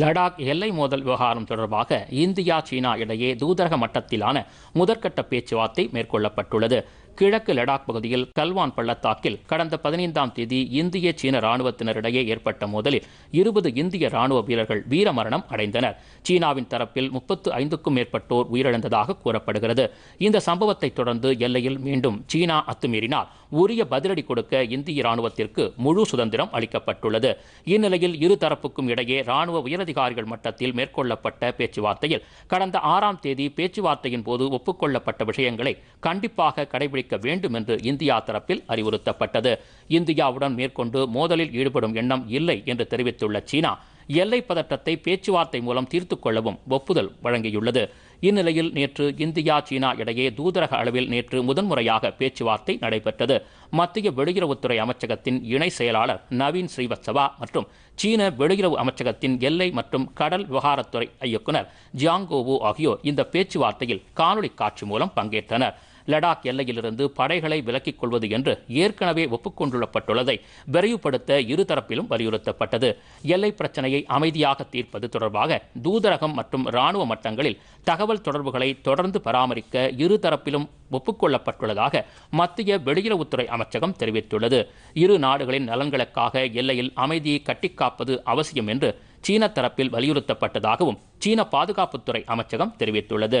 லடாக் எல்லை மோதல் விவகாரம் தொடர்பாக இந்தியா சீனா இடையே தூதரக மட்டத்திலான முதற்கட்ட பேச்சுவார்த்தை மேற்கொள்ளப்பட்டுள்ளது கிழக்கு லடாக் பகுதியில் கல்வான் பள்ளத்தாக்கில் கடந்த பதினைந்தாம் தேதி இந்திய சீன ராணுவத்தினரிடையே ஏற்பட்ட மோதலில் இருபது இந்திய ராணுவ வீரர்கள் வீரமரணம் அடைந்தனர் சீனாவின் தரப்பில் முப்பத்து ஐந்துக்கும் மேற்பட்டோர் உயிரிழந்ததாக கூறப்படுகிறது இந்த சம்பவத்தை தொடர்ந்து எல்லையில் மீண்டும் சீனா அத்துமீறினால் உரிய பதிலடி கொடுக்க இந்திய ராணுவத்திற்கு முழு சுதந்திரம் அளிக்கப்பட்டுள்ளது இந்நிலையில் இரு தரப்புக்கும் இடையே ராணுவ உயரதிகாரிகள் மட்டத்தில் மேற்கொள்ளப்பட்ட பேச்சுவார்த்தையில் கடந்த ஆறாம் தேதி பேச்சுவார்த்தையின் போது ஒப்புக்கொள்ளப்பட்ட விஷயங்களை கண்டிப்பாக கடைபிடி ஒத்துழைக்க வேண்டும் என்று இந்தியா தரப்பில் அறிவுறுத்தப்பட்டது இந்தியாவுடன் மேற்கொண்டு மோதலில் ஈடுபடும் எண்ணம் இல்லை என்று தெரிவித்துள்ள சீனா எல்லை பதற்றத்தை பேச்சுவார்த்தை மூலம் தீர்த்து கொள்ளவும் ஒப்புதல் வழங்கியுள்ளது இந்நிலையில் நேற்று இந்தியா சீனா இடையே தூதரக அளவில் நேற்று முதன்முறையாக பேச்சுவார்த்தை நடைபெற்றது மத்திய வெளியுறவுத்துறை அமைச்சகத்தின் இணை செயலாளர் நவீன் ஸ்ரீவத்சவா மற்றும் சீன வெளியுறவு அமைச்சகத்தின் எல்லை மற்றும் கடல் விவகாரத்துறை இயக்குநர் ஜியாங்கோவோ ஆகியோர் இந்த பேச்சுவார்த்தையில் காணொலி காட்சி மூலம் பங்கேற்றனர் லடாக் எல்லையிலிருந்து படைகளை விலக்கிக் கொள்வது என்று ஏற்கனவே ஒப்புக்கொண்டுள்ளப்பட்டுள்ளதை விரைவுபடுத்த இருதரப்பிலும் வலியுறுத்தப்பட்டது எல்லை பிரச்சினையை அமைதியாக தீர்ப்பது தொடர்பாக தூதரகம் மற்றும் இராணுவ மட்டங்களில் தகவல் தொடர்புகளை தொடர்ந்து பராமரிக்க இருதரப்பிலும் ஒப்புக்கொள்ளப்பட்டுள்ளதாக மத்திய வெளியுறவுத்துறை அமைச்சகம் தெரிவித்துள்ளது இரு நாடுகளின் நலன்களுக்காக எல்லையில் அமைதியை கட்டிக்காப்பது அவசியம் என்று சீன தரப்பில் வலியுறுத்தப்பட்டதாகவும் சீன பாதுகாப்புத்துறை அமைச்சகம் தெரிவித்துள்ளது